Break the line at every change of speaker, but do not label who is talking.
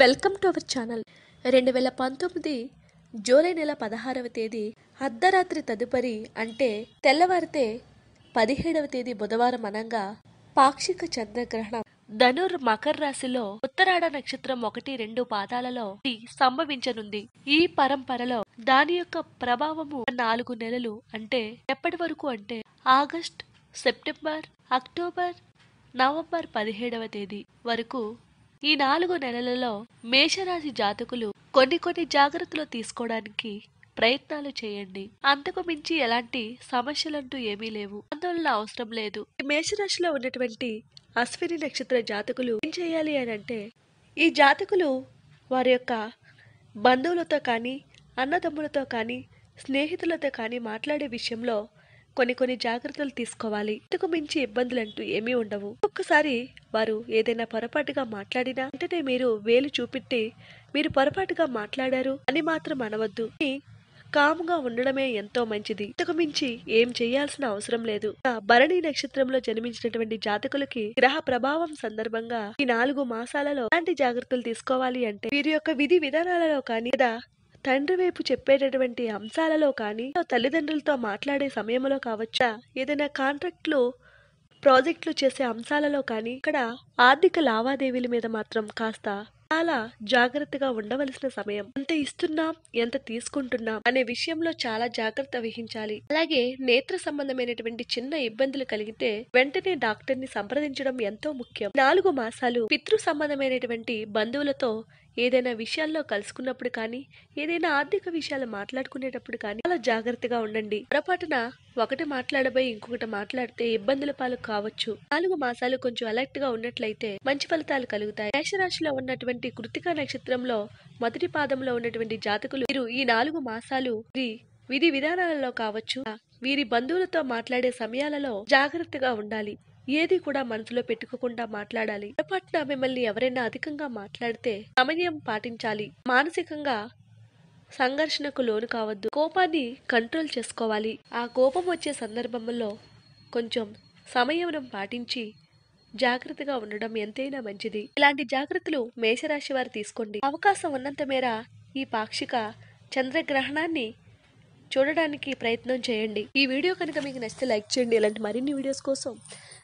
welcome to our channel రెండు వేల పంతొమ్మిది జూలై నెల పదహారవ తేదీ అర్ధరాత్రి తదుపరి అంటే తెల్లవారితే పదిహేడవ తేదీ బుధవారం అనంగా పాక్షిక చంద్రగ్రహణం ధనుర్ మకర రాశిలో ఉత్తరాడ నక్షత్రం ఒకటి రెండు పాదాలలో సంభవించనుంది ఈ పరంపరలో దాని యొక్క ప్రభావము నాలుగు నెలలు అంటే ఎప్పటి వరకు అంటే ఆగస్ట్ సెప్టెంబర్ అక్టోబర్ నవంబర్ పదిహేడవ తేదీ వరకు ఈ నాలుగు నెలలలో మేషరాశి జాతకులు కొన్ని కొన్ని జాగ్రత్తలు తీసుకోవడానికి ప్రయత్నాలు చేయండి అంతకు మించి ఎలాంటి సమస్యలంటూ ఏమీ లేవు ఆందోళన అవసరం లేదు ఈ మేషరాశిలో ఉన్నటువంటి అశ్విని నక్షత్ర జాతకులు ఏం చేయాలి అని అంటే ఈ జాతకులు వారి యొక్క బంధువులతో కానీ అన్నదమ్ములతో కానీ స్నేహితులతో కానీ మాట్లాడే విషయంలో కొన్ని కొన్ని జాగ్రత్తలు తీసుకోవాలి ఇంతకు మించి ఇబ్బందులంటూ ఏమీ ఉండవు ఒక్కసారి వారు ఏదైనా పొరపాటుగా మాట్లాడినా అంటే మీరు వేలు చూపెట్టి మీరు పొరపాటుగా మాట్లాడారు అని మాత్రం అనవద్దు కాముగా ఉండడమే ఎంతో మంచిది ఇంతకు మించి ఏం చేయాల్సిన అవసరం లేదు భరణి నక్షత్రంలో జన్మించినటువంటి జాతకులకి గ్రహ ప్రభావం సందర్భంగా ఈ నాలుగు మాసాలలో ఎలాంటి జాగ్రత్తలు తీసుకోవాలి అంటే వీరి యొక్క విధి విధానాలలో కానీ తండ్రి వైపు చెప్పేటటువంటి అంశాలలో కానీ తల్లిదండ్రులతో మాట్లాడే సమయంలో కావచ్చా ఏదైనా కాంట్రాక్ట్లు ప్రాజెక్టులు చేసే అంశాలలో కానీ ఇక్కడ ఆర్థిక లావాదేవీల మీద మాత్రం కాస్త చాలా జాగ్రత్తగా ఉండవలసిన సమయం ఎంత ఇస్తున్నాం ఎంత తీసుకుంటున్నాం అనే విషయంలో చాలా జాగ్రత్త వహించాలి అలాగే నేత్ర సంబంధమైనటువంటి చిన్న ఇబ్బందులు కలిగితే వెంటనే డాక్టర్ ని సంప్రదించడం ఎంతో ముఖ్యం నాలుగు మాసాలు పితృ సంబంధమైనటువంటి బంధువులతో ఏదైనా విషయాల్లో కలుసుకున్నప్పుడు కానీ ఏదైనా ఆర్థిక విషయాలు మాట్లాడుకునేటప్పుడు కానీ చాలా జాగ్రత్తగా ఉండండి పొరపాటున ఒకటి మాట్లాడబోయి ఇంకొకటి మాట్లాడితే ఇబ్బందుల పాలు కావచ్చు నాలుగు మాసాలు కొంచెం అలర్ట్ గా ఉన్నట్లయితే మంచి ఫలితాలు కలుగుతాయి మేషరాశిలో ఉన్నటువంటి కృతికా నక్షత్రంలో మొదటి పాదంలో ఉన్నటువంటి జాతకులు వీరు ఈ నాలుగు మాసాలు విధి విధానాలలో కావచ్చు వీరి బంధువులతో మాట్లాడే సమయాలలో జాగ్రత్తగా ఉండాలి ఏది కూడా మనసులో పెట్టుకోకుండా మాట్లాడాలి పొరపాటున మిమ్మల్ని ఎవరైనా అధికంగా మాట్లాడితే సమయం పాటించాలి మానసికంగా సంఘర్షణకు లోను కావద్దు కోపాన్ని కంట్రోల్ చేసుకోవాలి ఆ కోపం వచ్చే సందర్భంలో కొంచెం సమయం పాటించి జాగ్రత్తగా ఉండడం ఎంతైనా మంచిది ఇలాంటి జాగ్రత్తలు మేషరాశి వారు తీసుకోండి అవకాశం ఉన్నంత మేర ఈ పాక్షిక చంద్రగ్రహణాన్ని చూడడానికి ప్రయత్నం చేయండి ఈ వీడియో కనుక మీకు నచ్చితే లైక్ చేయండి ఇలాంటి మరిన్ని వీడియోస్ కోసం